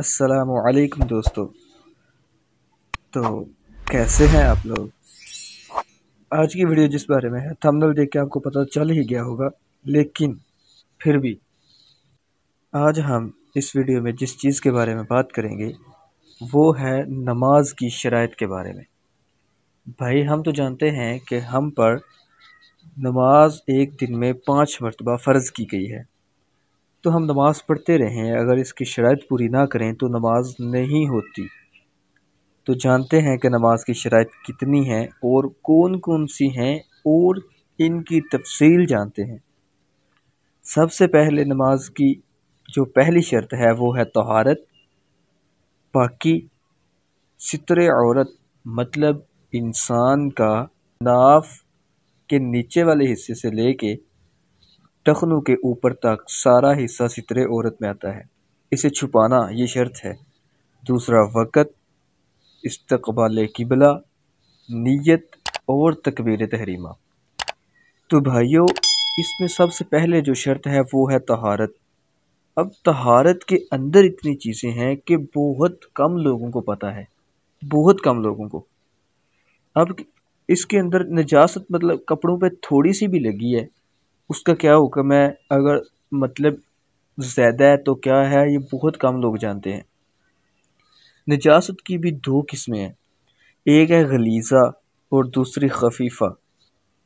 असलकम दोस्तों तो कैसे हैं आप लोग आज की वीडियो जिस बारे में है थंबनेल देख के आपको पता चल ही गया होगा लेकिन फिर भी आज हम इस वीडियो में जिस चीज़ के बारे में बात करेंगे वो है नमाज की शरात के बारे में भाई हम तो जानते हैं कि हम पर नमाज एक दिन में पाँच मरतबा फ़र्ज़ की गई है तो हम नमाज़ पढ़ते रहें अगर इसकी शरात पूरी ना करें तो नमाज नहीं होती तो जानते हैं कि नमाज की शरात कितनी हैं और कौन कौन सी हैं और इनकी तफसील जानते हैं सबसे पहले नमाज की जो पहली शर्त है वो है तहारत पाकि सितर औरत मतलब इंसान का नाफ के नीचे वाले हिस्से से लेके टखनों के ऊपर तक सारा हिस्सा सितरे औरत में आता है इसे छुपाना ये शर्त है दूसरा वक़्त इस्तबाल किबला नीयत और तकबीर तहरीमा तो भाइयों इसमें सबसे पहले जो शर्त है वो है तहारत अब तहारत के अंदर इतनी चीज़ें हैं कि बहुत कम लोगों को पता है बहुत कम लोगों को अब इसके अंदर नजास्त मतलब कपड़ों पे थोड़ी सी भी लगी है उसका क्या हुक्म है अगर मतलब ज़्यादा है तो क्या है ये बहुत कम लोग जानते हैं नजास्त की भी दो किस्में हैं एक है गलीज़ा और दूसरी खफीफ़ा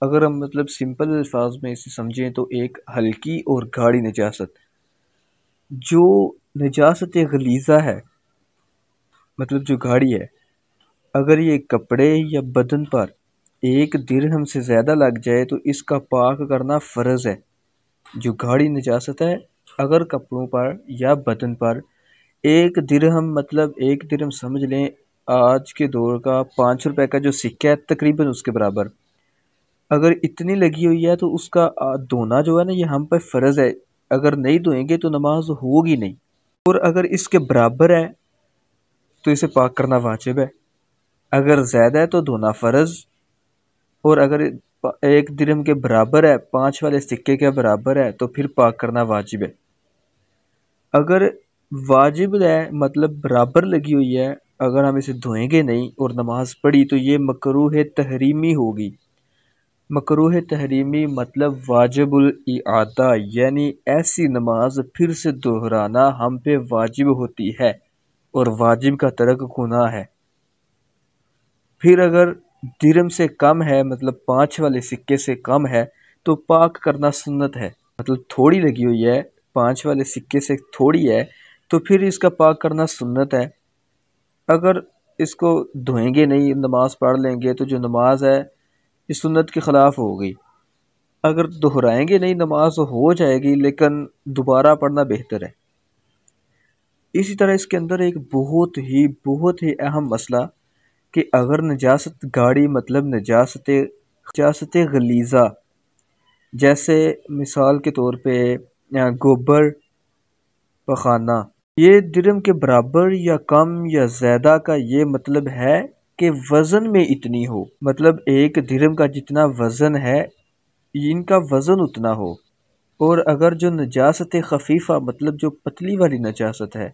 अगर हम मतलब सिंपल अल्फाज में इसे समझें तो एक हल्की और गाढ़ी नजास्त जो नजास्त गलीज़ा है मतलब जो गाढ़ी है अगर ये कपड़े या बदन पर एक दिरहम से ज़्यादा लग जाए तो इसका पाक करना फ़र्ज़ है जो गाढ़ी नजास्त है अगर कपड़ों पर या बदन पर एक दिरहम मतलब एक दिरहम समझ लें आज के दौर का पाँच रुपए का जो सिक्का है तकरीबन उसके बराबर अगर इतनी लगी हुई है तो उसका धोना जो है ना ये हम पर फ़र्ज़ है अगर नहीं धोएंगे तो नमाज होगी नहीं और अगर इसके बराबर है तो इसे पाक करना वाजिब है अगर ज़्यादा है तो धोना फ़र्ज़ और अगर एक दिरहम के बराबर है पाँच वाले सिक्के के बराबर है तो फिर पाक करना वाजिब है अगर वाजिब है मतलब बराबर लगी हुई है अगर हम इसे धोएंगे नहीं और नमाज़ पढ़ी तो ये मकरूह तहरीमी होगी मकरूह तहरीमी मतलब वाजिबुल आता यानी ऐसी नमाज फिर से दोहराना हम पे वाजिब होती है और वाजिब का तरक गुना है फिर अगर दिरम से कम है मतलब पाँच वाले सिक्के से कम है तो पाक करना सुन्नत है मतलब थोड़ी लगी हुई है पाँच वाले सिक्के से थोड़ी है तो फिर इसका पाक करना सुन्नत है अगर इसको धोएंगे नहीं नमाज़ पढ़ लेंगे तो जो नमाज है इस सुन्नत के ख़िलाफ़ हो गई अगर दोहराएंगे नहीं नमाज हो जाएगी लेकिन दोबारा पढ़ना बेहतर है इसी तरह इसके अंदर एक बहुत ही बहुत ही अहम मसला कि अगर नजासत गाड़ी मतलब नजासत नजासत गलीज़ा जैसे मिसाल के तौर पे गोबर पखाना ये दिरम के बराबर या कम या ज़्यादा का ये मतलब है कि वज़न में इतनी हो मतलब एक दिरम का जितना वज़न है इनका वज़न उतना हो और अगर जो नजासत खफीफ़ा मतलब जो पतली वाली नजासत है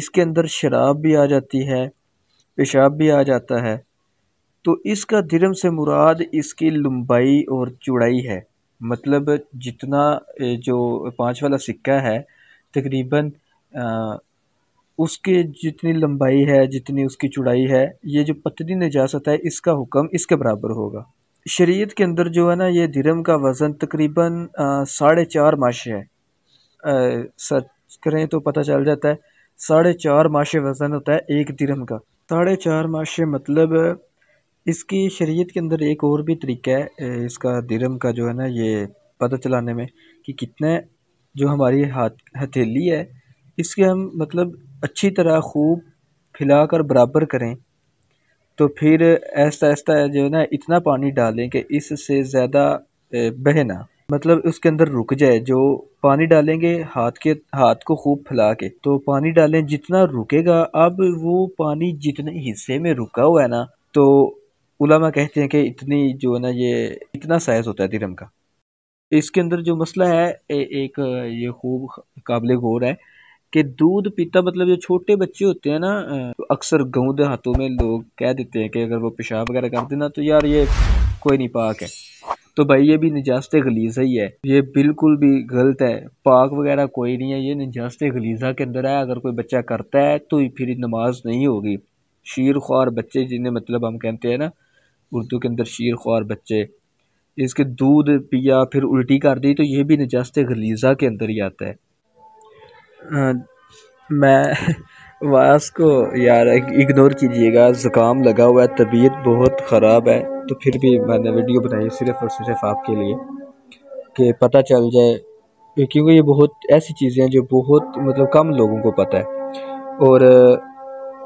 इसके अंदर शराब भी आ जाती है पेशाब भी आ जाता है तो इसका धर्म से मुराद इसकी लंबाई और चौड़ाई है मतलब जितना जो पाँच वाला सिक्का है तकरीबन उसके जितनी लंबाई है जितनी उसकी चौड़ाई है ये जो पतली नजासत है इसका हुक्म इसके बराबर होगा शरीयत के अंदर जो है ना ये धर्म का वज़न तकरीबन साढ़े चार माशे है सच करें तो पता चल जाता है साढ़े चार माशे वज़न होता है एक धर्म का साढ़े चार माशे मतलब इसकी शरीयत के अंदर एक और भी तरीका है इसका दिरम का जो है ना ये पता चलाने में कि कितने जो हमारी हाथ हथेली है इसके हम मतलब अच्छी तरह खूब फैला कर बराबर करें तो फिर ऐसा ऐसा जो है ना इतना पानी डालें कि इससे ज़्यादा बहे ना मतलब उसके अंदर रुक जाए जो पानी डालेंगे हाथ के हाथ को खूब फैला के तो पानी डालें जितना रुकेगा अब वो पानी जितने हिस्से में रुका हुआ है ना तो उलामा कहते हैं कि इतनी जो है ना ये इतना साइज़ होता है दिरम का इसके अंदर जो मसला है ए, एक ये खूब काबिल गौर है कि दूध पीता मतलब जो छोटे बच्चे होते हैं ना तो अक्सर गऊ हाथों में लोग कह देते हैं कि अगर वो पेशाब वगैरह कर देना तो यार ये कोई नहीं पाक है तो भाई ये भी निजास्त गलीज़ा ही है ये बिल्कुल भी गलत है पाक वगैरह कोई नहीं है ये निजास्त गलीज़ा के अंदर है अगर कोई बच्चा करता है तो फिर नमाज नहीं होगी शीर ख्वार बच्चे जिन्हें मतलब हम कहते हैं ना उर्दू के अंदर शीर ख्वार बच्चे इसके दूध पिया फिर उल्टी कर दी तो ये भी निजास्त गलीजा के अंदर ही आता है आ, मैं वास को यार इग्नोर कीजिएगा ज़ुकाम लगा हुआ है तबीयत बहुत ख़राब है तो फिर भी मैंने वीडियो बनाई सिर्फ और सिर्फ आपके लिए कि पता चल जाए क्योंकि ये बहुत ऐसी चीज़ें हैं जो बहुत मतलब कम लोगों को पता है और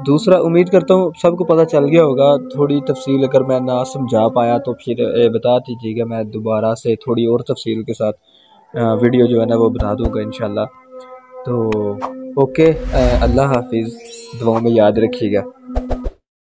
दूसरा उम्मीद करता हूँ सबको पता चल गया होगा थोड़ी तफसील अगर मैं ना समझा पाया तो फिर बता दीजिएगा मैं दोबारा से थोड़ी और तफसील के साथ वीडियो जो है ना वो बना दूँगा इन तो ओके अल्लाह हाफिज़ दुआओं में याद रखिएगा